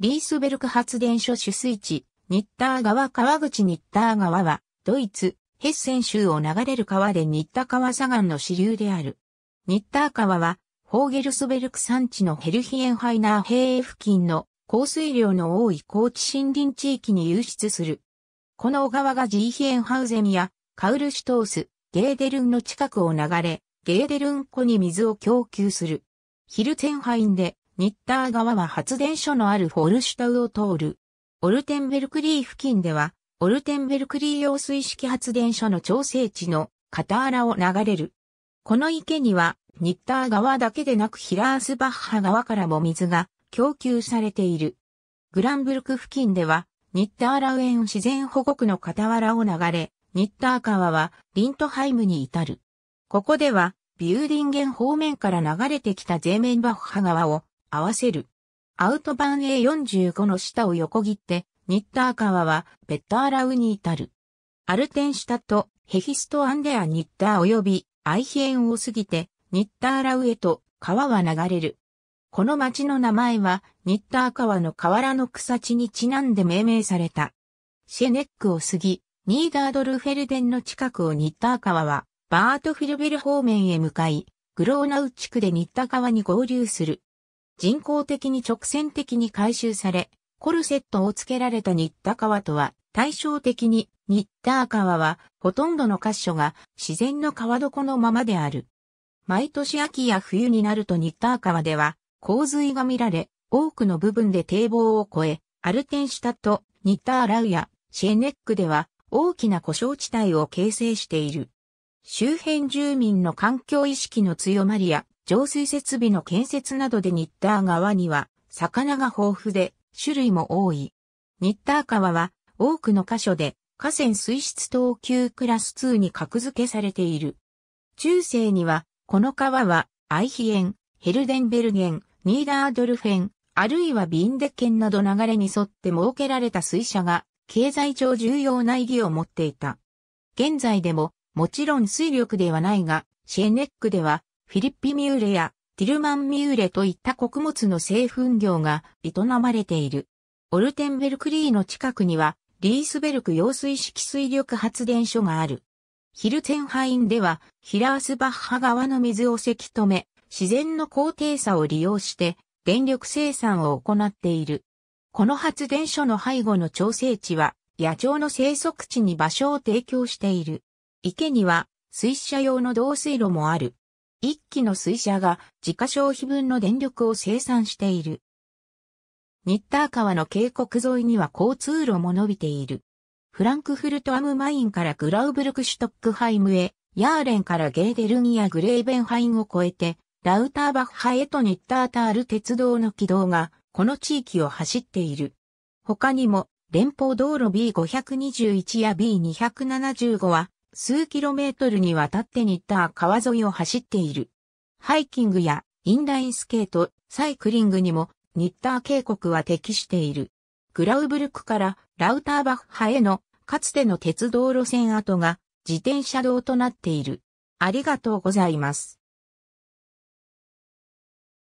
リースベルク発電所取水地、ニッター川川口ニッター川は、ドイツ、ヘッセン州を流れる川でニッタ川左岸の支流である。ニッター川は、ホーゲルスベルク山地のヘルヒエンハイナー平付近の降水量の多い高地森林地域に流出する。この小川がジーヒエンハウゼンやカウルシュトース、ゲーデルンの近くを流れ、ゲーデルン湖に水を供給する。ヒルツェンハインでニッター川は発電所のあるフールシュタウを通る。オルテンベルクリー付近では、オルテンベルクリー用水式発電所の調整地のカタラを流れる。この池には、ニッター川だけでなくヒラースバッハ川からも水が供給されている。グランブルク付近では、ニッターラウエン自然保護区の傍らを流れ、ニッター川はリントハイムに至る。ここでは、ビューディンゲン方面から流れてきたゼーメンバッハ川を合わせる。アウトバン A45 の下を横切って、ニッター川はベッターラウに至る。アルテンシュタとヘヒストアンデアニッター及びアイヒエンを過ぎてニッターラウへと川は流れる。この町の名前はニッター川の河原の草地にちなんで命名された。シェネックを過ぎ、ニーダードルフェルデンの近くをニッター川はバートフィルベル方面へ向かい、グローナウ地区でニッター川に合流する。人工的に直線的に回収され、コルセットを付けられた新田川とは対照的に新田川はほとんどの箇所が自然の川床のままである。毎年秋や冬になると新田川では洪水が見られ、多くの部分で堤防を越え、アルテンシタとニッターラウやシェネックでは大きな故障地帯を形成している。周辺住民の環境意識の強まりや浄水設備の建設などでニッター川には魚が豊富で種類も多い。ニッター川は多くの箇所で河川水質等級クラス2に格付けされている。中世にはこの川はアイヒエン、ヘルデンベルゲン、ニーダードルフェン、あるいはビンデケンなど流れに沿って設けられた水車が経済上重要な意義を持っていた。現在でももちろん水力ではないがシェネックではフィリッピミューレやティルマンミューレといった穀物の製粉業が営まれている。オルテンベルクリーの近くには、リースベルク揚水式水力発電所がある。ヒルテンハインでは、ヒラースバッハ川の水をせき止め、自然の高低差を利用して、電力生産を行っている。この発電所の背後の調整地は、野鳥の生息地に場所を提供している。池には、水車用の導水路もある。一機の水車が自家消費分の電力を生産している。ニッター川の渓谷沿いには交通路も伸びている。フランクフルトアムマインからグラウブルクシュトックハイムへ、ヤーレンからゲーデルギアグレーベンハインを越えて、ラウターバッハへとニッタータール鉄道の軌道が、この地域を走っている。他にも、連邦道路 B521 や B275 は、数キロメートルにわたってニッター川沿いを走っている。ハイキングやインラインスケート、サイクリングにもニッター渓谷は適している。グラウブルクからラウターバッハへのかつての鉄道路線跡が自転車道となっている。ありがとうございます。